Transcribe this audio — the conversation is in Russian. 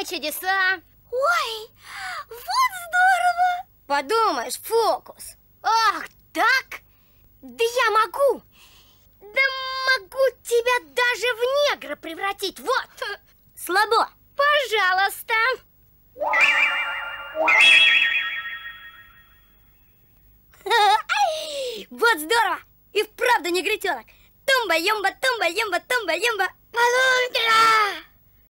и чудеса. Ой, вот здорово! Подумаешь, фокус. Ах, так? Да я могу! Да могу тебя даже в негра превратить, вот! Слабо! Пожалуйста! Вот здорово! И вправду негритенок! Тумба-юмба, тумба-юмба, тумба-юмба!